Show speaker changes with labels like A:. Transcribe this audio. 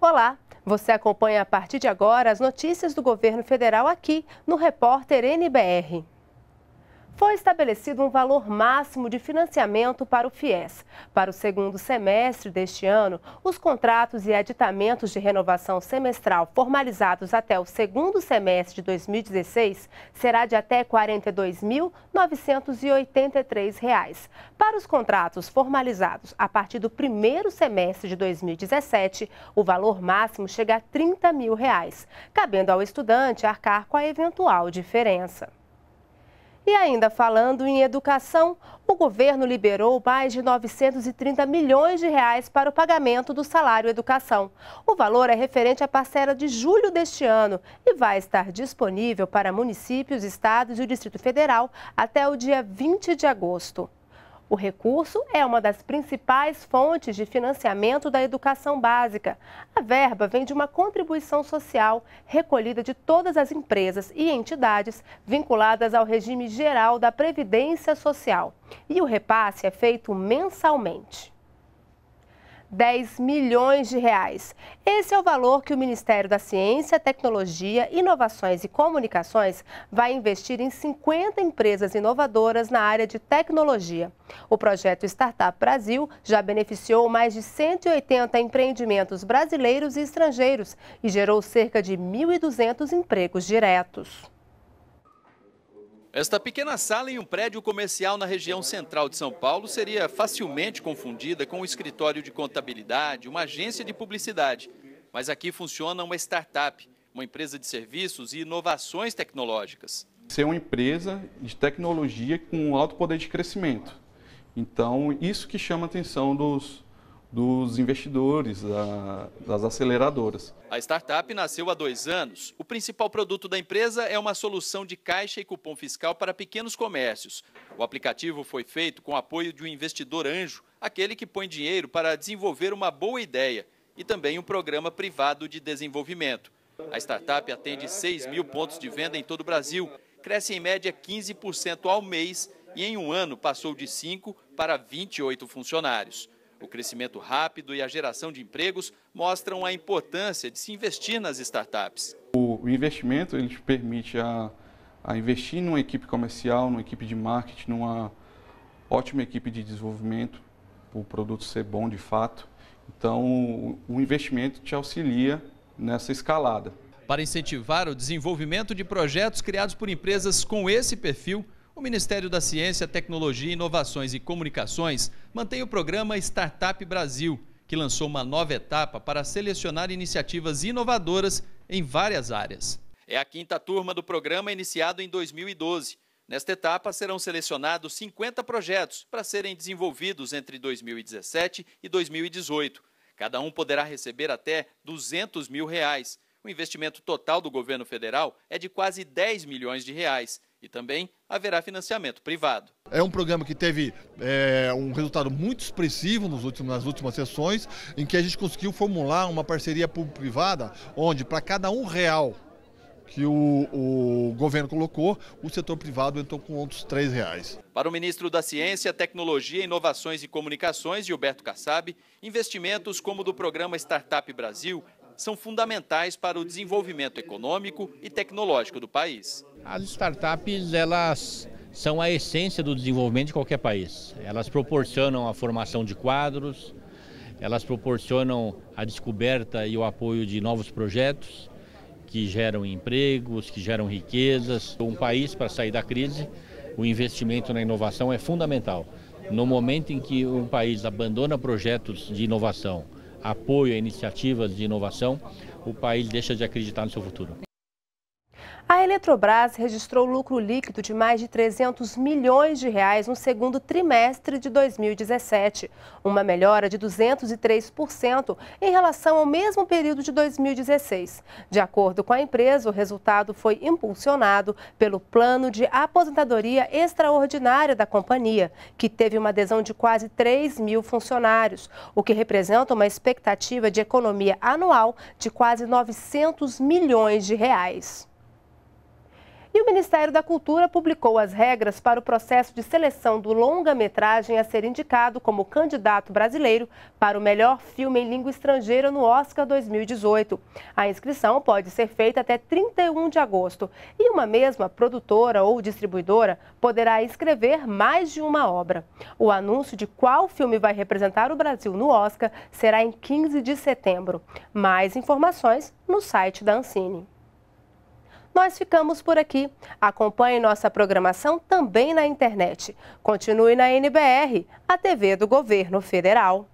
A: Olá, você acompanha a partir de agora as notícias do governo federal aqui no Repórter NBR foi estabelecido um valor máximo de financiamento para o FIES. Para o segundo semestre deste ano, os contratos e aditamentos de renovação semestral formalizados até o segundo semestre de 2016 será de até R$ 42.983. Para os contratos formalizados a partir do primeiro semestre de 2017, o valor máximo chega a R$ 30 mil, reais, cabendo ao estudante arcar com a eventual diferença. E ainda falando em educação, o governo liberou mais de 930 milhões de reais para o pagamento do salário educação. O valor é referente à parcela de julho deste ano e vai estar disponível para municípios, estados e o Distrito Federal até o dia 20 de agosto. O recurso é uma das principais fontes de financiamento da educação básica. A verba vem de uma contribuição social recolhida de todas as empresas e entidades vinculadas ao regime geral da Previdência Social. E o repasse é feito mensalmente. 10 milhões de reais. Esse é o valor que o Ministério da Ciência, Tecnologia, Inovações e Comunicações vai investir em 50 empresas inovadoras na área de tecnologia. O projeto Startup Brasil já beneficiou mais de 180 empreendimentos brasileiros e estrangeiros e gerou cerca de 1.200 empregos diretos.
B: Esta pequena sala em um prédio comercial na região central de São Paulo seria facilmente confundida com um escritório de contabilidade, uma agência de publicidade. Mas aqui funciona uma startup, uma empresa de serviços e inovações tecnológicas. Ser uma empresa de tecnologia com alto poder de crescimento. Então, isso que chama a atenção dos, dos investidores, da, das aceleradoras. A startup nasceu há dois anos. O principal produto da empresa é uma solução de caixa e cupom fiscal para pequenos comércios. O aplicativo foi feito com o apoio de um investidor anjo, aquele que põe dinheiro para desenvolver uma boa ideia, e também um programa privado de desenvolvimento. A startup atende 6 mil pontos de venda em todo o Brasil, cresce em média 15% ao mês e em um ano passou de 5 para 28 funcionários. O crescimento rápido e a geração de empregos mostram a importância de se investir nas startups. O investimento ele permite a, a investir numa equipe comercial, numa equipe de marketing, numa ótima equipe de desenvolvimento, para o produto ser bom de fato. Então, o investimento te auxilia nessa escalada. Para incentivar o desenvolvimento de projetos criados por empresas com esse perfil, o Ministério da Ciência, Tecnologia, Inovações e Comunicações mantém o programa Startup Brasil, que lançou uma nova etapa para selecionar iniciativas inovadoras em várias áreas. É a quinta turma do programa iniciado em 2012. Nesta etapa serão selecionados 50 projetos para serem desenvolvidos entre 2017 e 2018. Cada um poderá receber até 200 mil reais. O investimento total do governo federal é de quase 10 milhões de reais e também haverá financiamento privado. É um programa que teve é, um resultado muito expressivo nos últimos, nas últimas sessões, em que a gente conseguiu formular uma parceria público-privada, onde para cada um real que o, o, governo colocou, o setor privado entrou com outros três reais. Para o ministro da Ciência, Tecnologia, Inovações e Comunicações, Gilberto Kassab, investimentos como o do programa Startup Brasil são fundamentais para o desenvolvimento econômico e tecnológico do país. As startups, elas são a essência do desenvolvimento de qualquer país. Elas proporcionam a formação de quadros, elas proporcionam a descoberta e o apoio de novos projetos que geram empregos, que geram riquezas. Um país para sair da crise, o investimento na inovação é fundamental. No momento em que um país abandona projetos de inovação, apoia iniciativas de inovação, o país deixa de acreditar no seu futuro.
A: A Eletrobras registrou lucro líquido de mais de 300 milhões de reais no segundo trimestre de 2017, uma melhora de 203% em relação ao mesmo período de 2016. De acordo com a empresa, o resultado foi impulsionado pelo plano de aposentadoria extraordinária da companhia, que teve uma adesão de quase 3 mil funcionários, o que representa uma expectativa de economia anual de quase 900 milhões de reais. E o Ministério da Cultura publicou as regras para o processo de seleção do longa-metragem a ser indicado como candidato brasileiro para o melhor filme em língua estrangeira no Oscar 2018. A inscrição pode ser feita até 31 de agosto e uma mesma produtora ou distribuidora poderá escrever mais de uma obra. O anúncio de qual filme vai representar o Brasil no Oscar será em 15 de setembro. Mais informações no site da Ancine. Nós ficamos por aqui. Acompanhe nossa programação também na internet. Continue na NBR, a TV do Governo Federal.